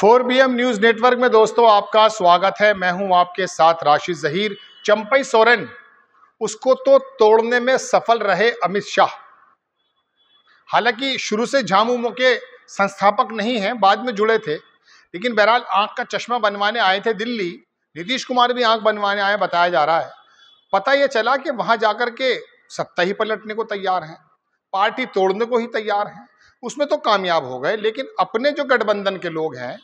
four B M news network में दोस्तों आपका स्वागत है मैं हूं आपके साथ राशि जहीर चंपई सोरेन उसको तो तोड़ने में सफल रहे अमित शाह हालांकि शुरू से झामुमो के संस्थापक नहीं हैं बाद में जुड़े थे लेकिन बहरहाल आंख का चश्मा बनवाने आए थे दिल्ली नीतीश कुमार भी आंख बनवाने आए बताया जा रहा है पता यह चला कि वहां जाकर के सत्ता ही पलटने को तैयार हैं पार्टी तोड़ने को ही तैयार हैं उसमें तो कामयाब हो गए लेकिन अपने जो गठबंधन के लोग हैं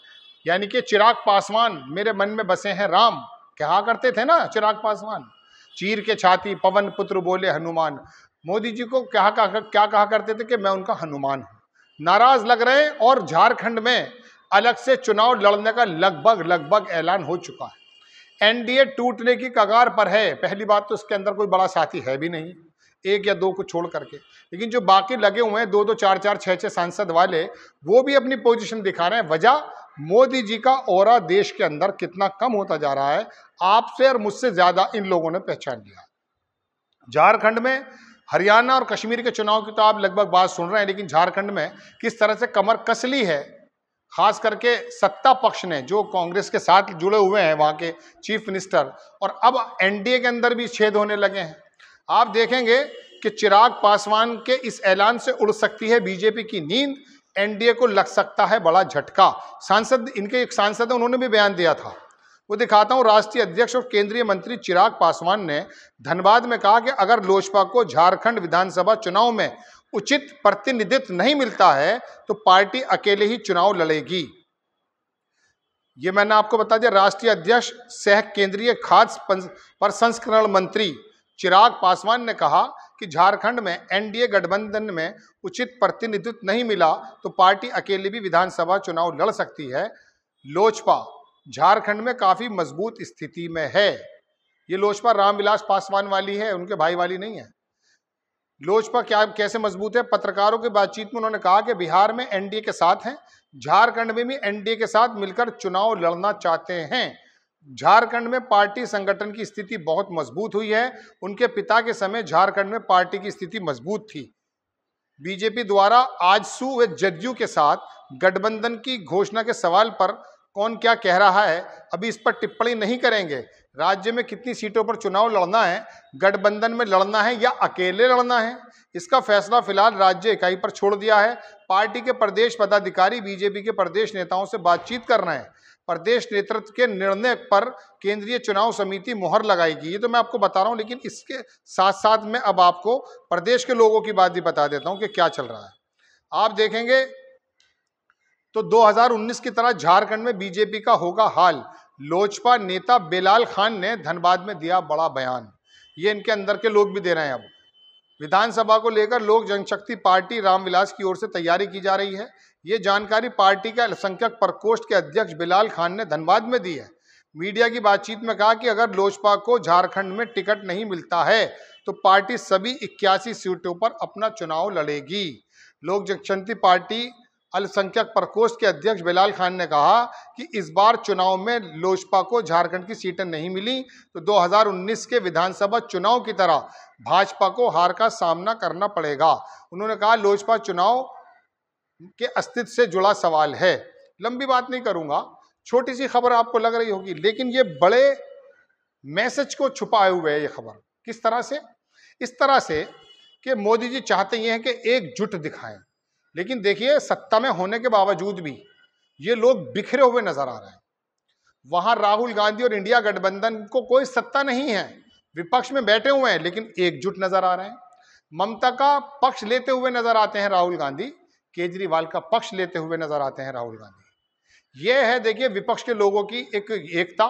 यानी कि चिराग पासवान मेरे मन में बसे हैं राम कहा करते थे ना चिराग पासवान चीर के छाती पवन पुत्र बोले हनुमान मोदी जी को क्या कहा क्या कहा करते थे कि मैं उनका हनुमान हूँ नाराज लग रहे हैं और झारखंड में अलग से चुनाव लड़ने का लगभग लगभग ऐलान हो चुका है एनडीए टूटने की कगार पर है पहली बात तो इसके अंदर कोई बड़ा साथी है भी नहीं एक या दो को छोड़ करके लेकिन जो बाकी लगे हुए हैं दो दो चार चार छः छः सांसद वाले वो भी अपनी पोजीशन दिखा रहे हैं वजह मोदी जी का और देश के अंदर कितना कम होता जा रहा है आपसे और मुझसे ज़्यादा इन लोगों ने पहचान लिया झारखंड में हरियाणा और कश्मीर के चुनाव की तो आप लगभग बात सुन रहे हैं लेकिन झारखंड में किस तरह से कमर कसली है खास करके सत्ता पक्ष ने जो कांग्रेस के साथ जुड़े हुए हैं वहाँ के चीफ मिनिस्टर और अब एनडीए के अंदर भी छेद होने लगे हैं आप देखेंगे कि चिराग पासवान के इस ऐलान से उड़ सकती है बीजेपी की नींद एनडीए को लग सकता है बड़ा झटका सांसद इनके एक सांसद है उन्होंने भी बयान दिया था वो दिखाता हूँ राष्ट्रीय अध्यक्ष और केंद्रीय मंत्री चिराग पासवान ने धनबाद में कहा कि अगर लोजपा को झारखंड विधानसभा चुनाव में उचित प्रतिनिधित्व नहीं मिलता है तो पार्टी अकेले ही चुनाव लड़ेगी ये मैंने आपको बता दिया राष्ट्रीय अध्यक्ष सह केंद्रीय खाद्य प्रसंस्करण मंत्री चिराग पासवान ने कहा कि झारखंड में एनडीए गठबंधन में उचित प्रतिनिधित्व नहीं मिला तो पार्टी अकेले भी विधानसभा चुनाव लड़ सकती है लोजपा झारखंड में काफ़ी मजबूत स्थिति में है ये लोजपा रामविलास पासवान वाली है उनके भाई वाली नहीं है लोजपा क्या कैसे मजबूत है पत्रकारों की बातचीत में उन्होंने कहा कि बिहार में एनडीए के साथ हैं झारखंड में भी एनडीए के साथ मिलकर चुनाव लड़ना चाहते हैं झारखंड में पार्टी संगठन की स्थिति बहुत मजबूत हुई है उनके पिता के समय झारखंड में पार्टी की स्थिति मजबूत थी बीजेपी द्वारा आजसू व जदयू के साथ गठबंधन की घोषणा के सवाल पर कौन क्या कह रहा है अभी इस पर टिप्पणी नहीं करेंगे राज्य में कितनी सीटों पर चुनाव लड़ना है गठबंधन में लड़ना है या अकेले लड़ना है इसका फैसला फिलहाल राज्य इकाई पर छोड़ दिया है पार्टी के प्रदेश पदाधिकारी बीजेपी के प्रदेश नेताओं से बातचीत कर रहे हैं प्रदेश नेतृत्व के निर्णय पर केंद्रीय चुनाव समिति मोहर लगाएगी ये तो मैं आपको बता रहा हूँ लेकिन इसके साथ साथ मैं अब आपको प्रदेश के लोगों की बात भी बता देता हूँ कि क्या चल रहा है आप देखेंगे तो 2019 की तरह झारखंड में बीजेपी का होगा हाल लोजपा नेता बेलाल खान ने धनबाद में दिया बड़ा बयान ये इनके अंदर के लोग भी दे रहे हैं अब विधानसभा को लेकर लोक जनशक्ति पार्टी रामविलास की ओर से तैयारी की जा रही है ये जानकारी पार्टी के अल्पसंख्यक प्रकोष्ठ के अध्यक्ष बिलाल खान ने धनबाद में दी है मीडिया की बातचीत में कहा कि अगर लोजपा को झारखंड में टिकट नहीं मिलता है तो पार्टी सभी इक्यासी सीटों पर अपना चुनाव लड़ेगी लोक जनशक्ति पार्टी अल्पसंख्यक प्रकोष्ठ के अध्यक्ष बिलाल खान ने कहा कि इस बार चुनाव में लोजपा को झारखंड की सीटें नहीं मिली तो 2019 के विधानसभा चुनाव की तरह भाजपा को हार का सामना करना पड़ेगा उन्होंने कहा लोजपा चुनाव के अस्तित्व से जुड़ा सवाल है लंबी बात नहीं करूंगा छोटी सी खबर आपको लग रही होगी लेकिन ये बड़े मैसेज को छुपाए हुए है ये खबर किस तरह से इस तरह से कि मोदी जी चाहते ये हैं कि एकजुट दिखाएं लेकिन देखिए सत्ता में होने के बावजूद भी ये लोग बिखरे हुए नजर आ रहे हैं वहां राहुल गांधी और इंडिया गठबंधन को कोई सत्ता नहीं है विपक्ष में बैठे हुए हैं लेकिन एकजुट नजर आ रहे हैं ममता का पक्ष लेते हुए नजर आते हैं राहुल गांधी केजरीवाल का पक्ष लेते हुए नजर आते हैं राहुल गांधी ये है देखिए विपक्ष के लोगों की एक एकता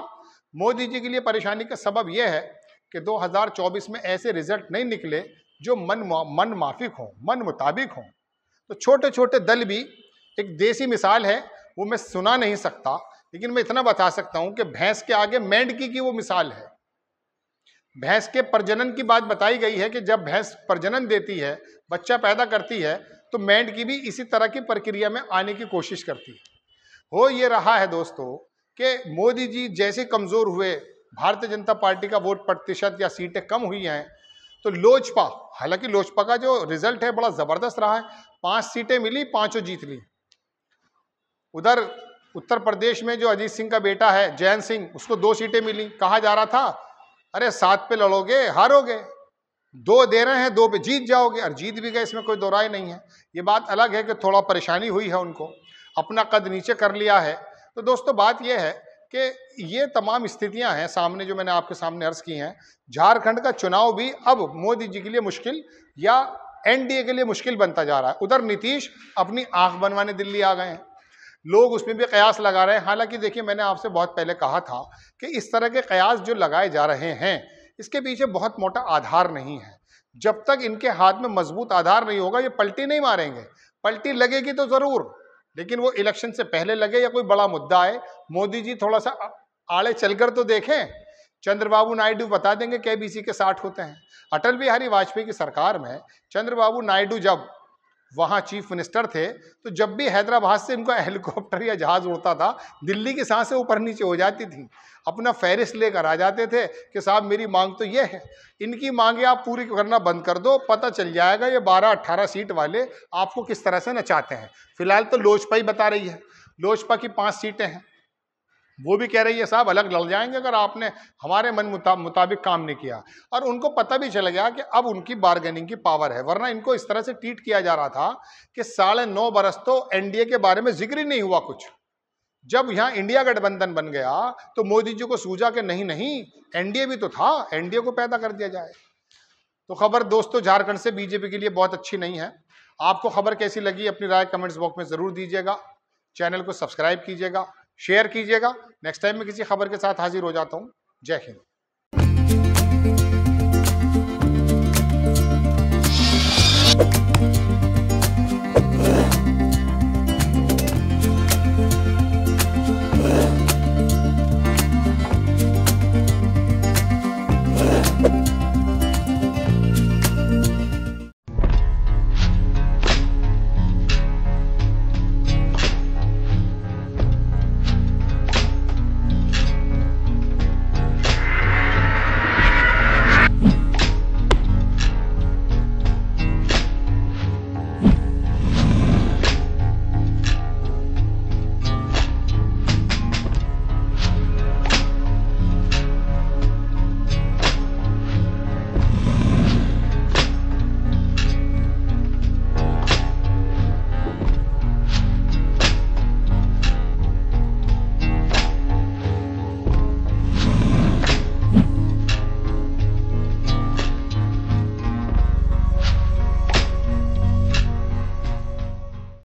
मोदी जी के लिए परेशानी का सबब यह है कि 2024 में ऐसे रिजल्ट नहीं निकले जो मन मन माफिक हों मन मुताबिक हों तो छोटे छोटे दल भी एक देसी मिसाल है वो मैं सुना नहीं सकता लेकिन मैं इतना बता सकता हूं कि भैंस के आगे मेंढकी की वो मिसाल है भैंस के प्रजनन की बात बताई गई है कि जब भैंस प्रजनन देती है बच्चा पैदा करती है तो मेंढकी की भी इसी तरह की प्रक्रिया में आने की कोशिश करती है हो ये रहा है दोस्तों कि मोदी जी जैसे कमज़ोर हुए भारतीय जनता पार्टी का वोट प्रतिशत या सीटें कम हुई हैं तो लोजपा हालांकि लोजपा का जो रिजल्ट है बड़ा जबरदस्त रहा है पांच सीटें मिली पांचों जीत ली उधर उत्तर प्रदेश में जो अजीत सिंह का बेटा है जयंत सिंह उसको दो सीटें मिली कहा जा रहा था अरे सात पे लड़ोगे हारोगे दो दे रहे हैं दो पे जीत जाओगे और जीत भी गए इसमें कोई दो राय नहीं है ये बात अलग है कि थोड़ा परेशानी हुई है उनको अपना कद नीचे कर लिया है तो दोस्तों बात यह है कि ये तमाम स्थितियां हैं सामने जो मैंने आपके सामने अर्ज की हैं झारखंड का चुनाव भी अब मोदी जी के लिए मुश्किल या एनडीए के लिए मुश्किल बनता जा रहा है उधर नीतीश अपनी आंख बनवाने दिल्ली आ गए हैं लोग उसमें भी कयास लगा रहे हैं हालांकि देखिए मैंने आपसे बहुत पहले कहा था कि इस तरह के कयास जो लगाए जा रहे हैं इसके पीछे बहुत मोटा आधार नहीं है जब तक इनके हाथ में मजबूत आधार नहीं होगा ये पलटी नहीं मारेंगे पलटी लगेगी तो ज़रूर लेकिन वो इलेक्शन से पहले लगे या कोई बड़ा मुद्दा आए मोदी जी थोड़ा सा आड़े चलकर तो देखें चंद्रबाबू नायडू बता देंगे के बीसी के साठ होते हैं अटल बिहारी वाजपेयी की सरकार में चंद्रबाबू नायडू जब वहाँ चीफ मिनिस्टर थे तो जब भी हैदराबाद से इनका हेलीकॉप्टर या जहाज़ उड़ता था दिल्ली की सांसें ऊपर नीचे हो जाती थी अपना फहरिस्त लेकर आ जाते थे कि साहब मेरी मांग तो ये है इनकी मांगें आप पूरी करना बंद कर दो पता चल जाएगा ये बारह अट्ठारह सीट वाले आपको किस तरह से नचाते हैं फिलहाल तो लोजपा ही बता रही है लोजपा की पाँच सीटें हैं वो भी कह रही है साहब अलग लड़ जाएंगे अगर आपने हमारे मन मुता मुताबिक काम नहीं किया और उनको पता भी चल गया कि अब उनकी बार्गेनिंग की पावर है वरना इनको इस तरह से ट्रीट किया जा रहा था कि साढ़े नौ बरस तो एनडीए के बारे में जिक्र ही नहीं हुआ कुछ जब यहाँ इंडिया गठबंधन बन गया तो मोदी जी को सूझा कि नहीं नहीं एनडीए भी तो था एनडीए को पैदा कर दिया जाए तो खबर दोस्तों तो झारखंड से बीजेपी के लिए बहुत अच्छी नहीं है आपको खबर कैसी लगी अपनी राय कमेंट्स बॉक्स में ज़रूर दीजिएगा चैनल को सब्सक्राइब कीजिएगा शेयर कीजिएगा नेक्स्ट टाइम में किसी खबर के साथ हाजिर हो जाता हूँ जय हिंद